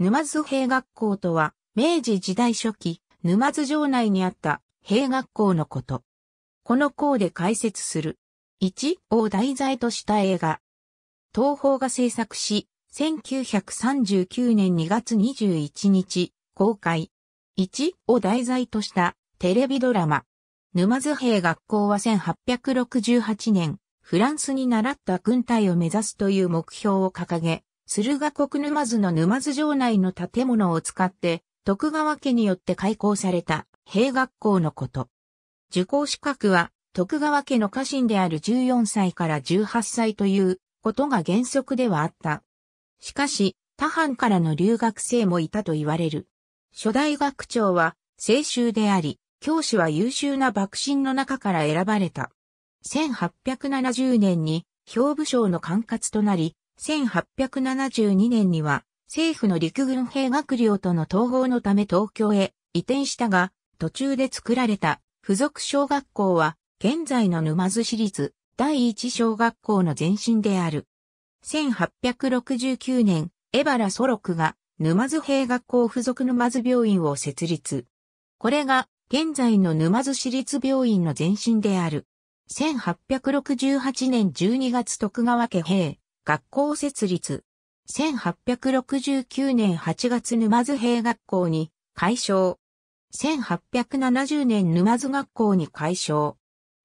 沼津兵学校とは、明治時代初期、沼津城内にあった兵学校のこと。この校で解説する。1を題材とした映画。東宝が制作し、1939年2月21日、公開。1を題材としたテレビドラマ。沼津兵学校は1868年、フランスに習った軍隊を目指すという目標を掲げ、駿河国沼津の沼津城内の建物を使って、徳川家によって開校された、兵学校のこと。受講資格は、徳川家の家臣である14歳から18歳ということが原則ではあった。しかし、他藩からの留学生もいたと言われる。初代学長は、清州であり、教師は優秀な幕臣の中から選ばれた。1870年に、兵部省の管轄となり、1872年には政府の陸軍兵学寮との統合のため東京へ移転したが、途中で作られた付属小学校は現在の沼津市立第一小学校の前身である。1869年、江原ソロクが沼津兵学校付属沼津病院を設立。これが現在の沼津市立病院の前身である。1868年12月徳川家兵学校設立。1869年8月沼津兵学校に改称。1870年沼津学校に改称。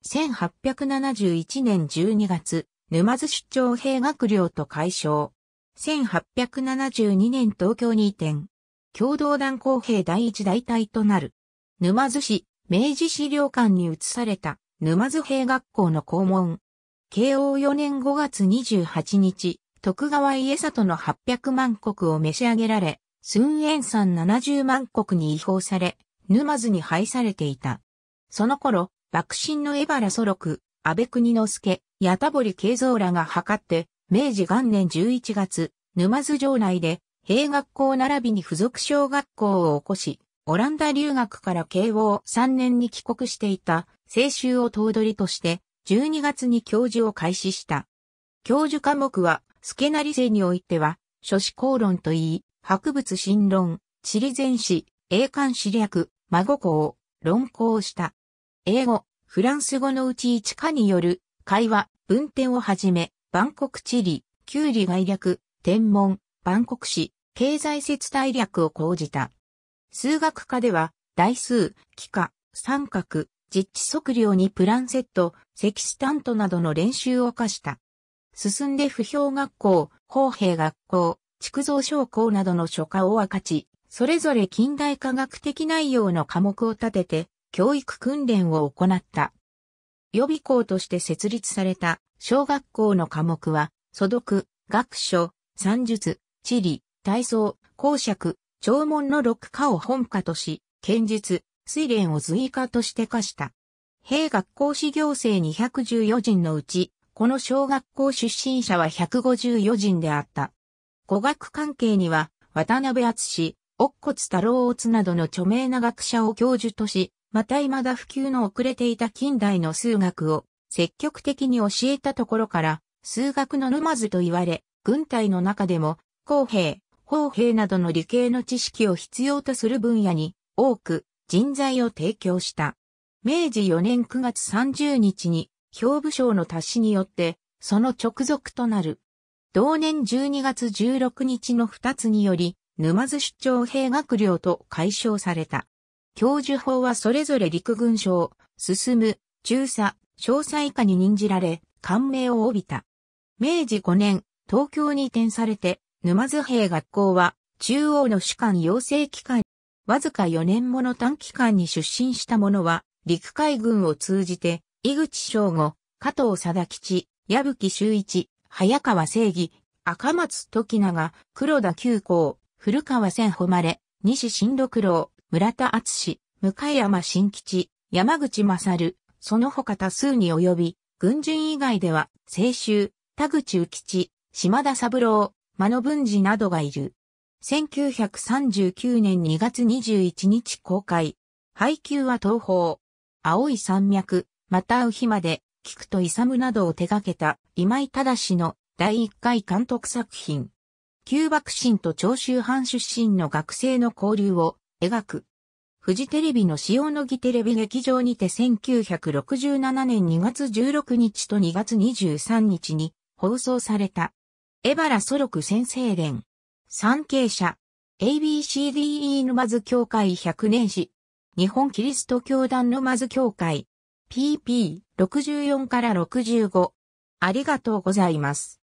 1871年12月、沼津出張兵学寮と改称。1872年東京に移転。共同団公兵第一大隊となる。沼津市、明治資料館に移された沼津兵学校の校門。慶応4年5月28日、徳川家里の800万石を召し上げられ、寸延山70万石に違法され、沼津に廃されていた。その頃、幕臣の江原祖六、安倍国之助、八田堀慶三らが図って、明治元年11月、沼津城内で、兵学校並びに付属小学校を起こし、オランダ留学から慶応3年に帰国していた、青州を頭取として、12月に教授を開始した。教授科目は、スケナリ生においては、諸子公論といい、博物新論、地理全史、英漢史略、孫校、論考した。英語、フランス語のうち一かによる、会話、文典をはじめ、万国地理、旧理概略、天文、万国史、経済説大略を講じた。数学科では、代数、幾何、三角、実地測量にプランセット、積スタントなどの練習を課した。進んで不評学校、公兵学校、築造商校などの書家を分かち、それぞれ近代科学的内容の科目を立てて、教育訓練を行った。予備校として設立された小学校の科目は、素読、学書、算術、地理、体操、公爵、弔問の6科を本科とし、剣術、水蓮を随化として課した。兵学校史行政214人のうち、この小学校出身者は154人であった。語学関係には、渡辺厚乙骨太郎乙などの著名な学者を教授とし、また未だ普及の遅れていた近代の数学を積極的に教えたところから、数学の沼津と言われ、軍隊の中でも、公平、法兵などの理系の知識を必要とする分野に多く人材を提供した。明治4年9月30日に、兵部省の達しによって、その直属となる。同年12月16日の2つにより、沼津出張兵学寮と解消された。教授法はそれぞれ陸軍省、進む、中佐、詳細下に任じられ、感銘を帯びた。明治5年、東京に移転されて、沼津兵学校は、中央の主管養成機関わずか4年もの短期間に出身した者は、陸海軍を通じて、井口翔吾、加藤貞吉、矢吹修一、早川正義、赤松時長、黒田久光、古川千誉、西新六郎、村田厚志、向山新吉、山口勝、その他多数に及び、軍人以外では、清州、田口宇吉、島田三郎、間野文治などがいる。1939年2月21日公開。配給は東方、青い山脈、またう日まで、菊と勇などを手掛けた今井正の第1回監督作品。旧幕臣と長州藩出身の学生の交流を描く。フジテレビの塩野義テレビ劇場にて1967年2月16日と2月23日に放送された。エバラソロク先生伝。産経社、ABCDE 沼津協会100年史、日本キリスト教団沼津協会、PP64 から65。ありがとうございます。